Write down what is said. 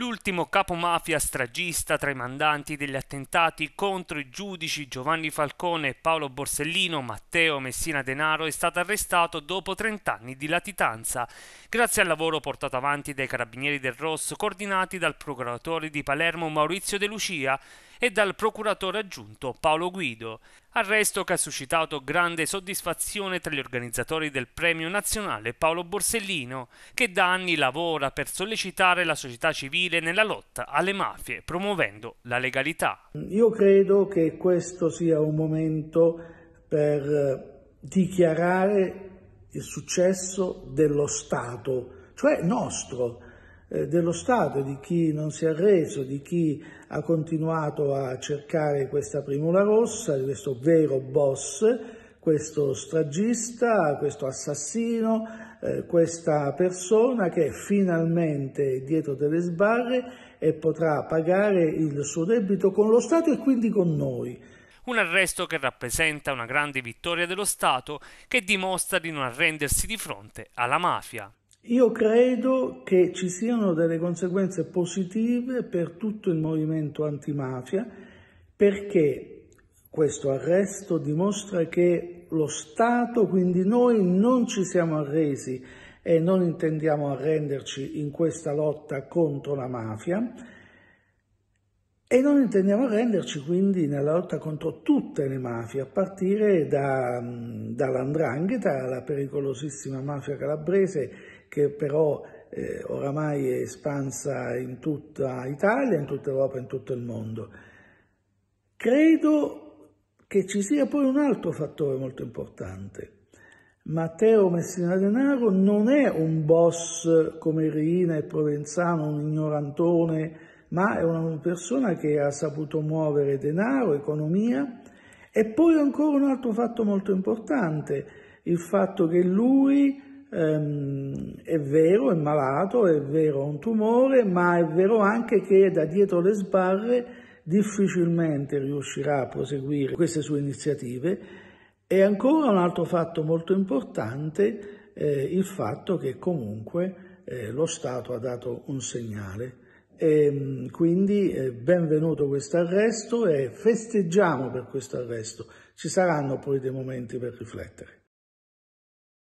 l'ultimo capo mafia stragista tra i mandanti degli attentati contro i giudici Giovanni Falcone e Paolo Borsellino, Matteo Messina Denaro, è stato arrestato dopo 30 anni di latitanza, grazie al lavoro portato avanti dai carabinieri del Rosso coordinati dal procuratore di Palermo Maurizio De Lucia e dal procuratore aggiunto Paolo Guido. Arresto che ha suscitato grande soddisfazione tra gli organizzatori del premio nazionale Paolo Borsellino, che da anni lavora per sollecitare la società civile nella lotta alle mafie, promuovendo la legalità. Io credo che questo sia un momento per eh, dichiarare il successo dello Stato, cioè nostro, eh, dello Stato, di chi non si è arreso, di chi ha continuato a cercare questa primula rossa, questo vero boss, questo stragista, questo assassino, eh, questa persona che è finalmente dietro delle sbarre e potrà pagare il suo debito con lo Stato e quindi con noi. Un arresto che rappresenta una grande vittoria dello Stato che dimostra di non arrendersi di fronte alla mafia. Io credo che ci siano delle conseguenze positive per tutto il movimento antimafia perché questo arresto dimostra che lo Stato, quindi noi non ci siamo arresi e non intendiamo arrenderci in questa lotta contro la mafia e non intendiamo arrenderci quindi nella lotta contro tutte le mafie, a partire da, mm, dall'andrangheta, la pericolosissima mafia calabrese che però eh, oramai è espansa in tutta Italia, in tutta Europa, in tutto il mondo. Credo che ci sia poi un altro fattore molto importante. Matteo Messina Denaro non è un boss come Rina e Provenzano, un ignorantone, ma è una persona che ha saputo muovere denaro, economia. E poi ancora un altro fatto molto importante, il fatto che lui ehm, è vero, è malato, è vero, ha un tumore, ma è vero anche che da dietro le sbarre difficilmente riuscirà a proseguire queste sue iniziative. E ancora un altro fatto molto importante, eh, il fatto che comunque eh, lo Stato ha dato un segnale. E, ehm, quindi eh, benvenuto questo arresto e festeggiamo per questo arresto. Ci saranno poi dei momenti per riflettere.